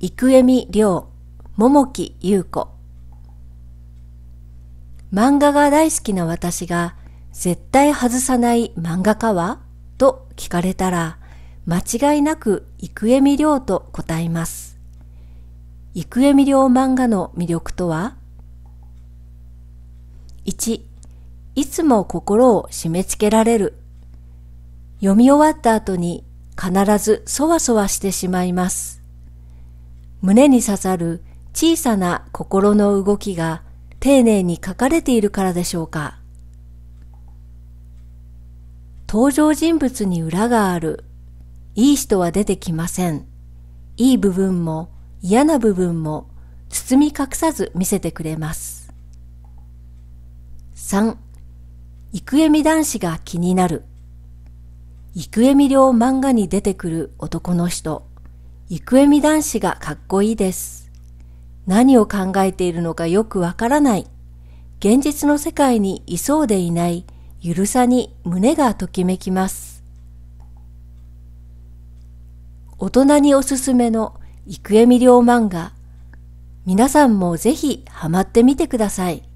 幾恵美亮、桃木優子。漫画が大好きな私が絶対外さない漫画家はと聞かれたら間違いなくみり美うと答えます。みり美う漫画の魅力とは ?1、いつも心を締め付けられる。読み終わった後に必ずそわそわしてしまいます。胸に刺さる小さな心の動きが丁寧に書かれているからでしょうか。登場人物に裏がある。いい人は出てきません。いい部分も嫌な部分も包み隠さず見せてくれます。イクエミ男子が気になる。クエミ量漫画に出てくる男の人。行方見男子がかっこいいです。何を考えているのかよくわからない。現実の世界にいそうでいないゆるさに胸がときめきます。大人におすすめの幾重み量漫画。皆さんもぜひハマってみてください。